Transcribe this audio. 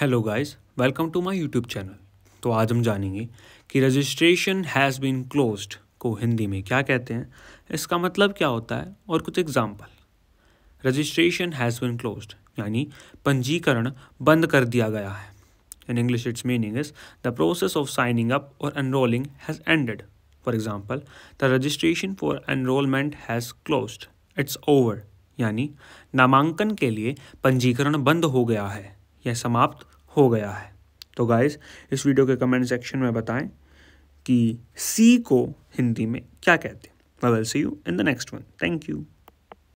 hello guys welcome to my YouTube channel तो आज हम जानेंगे कि रजिस्ट्रेशन हैज़ बीन क्लोज्ड को हिंदी में क्या कहते हैं इसका मतलब क्या होता है और कुछ example registration has been closed यानी पंजीकरण बंद कर दिया गया है in English its meaning is the process of signing up और enrolling has ended for example the registration for enrolment has closed it's over यानी नामांकन के लिए पंजीकरण बंद हो गया है यह समाप्त हो गया है तो गाइस इस वीडियो के कमेंट सेक्शन में बताएं कि सी को हिंदी में क्या कहते हैं I will see you in the next one thank you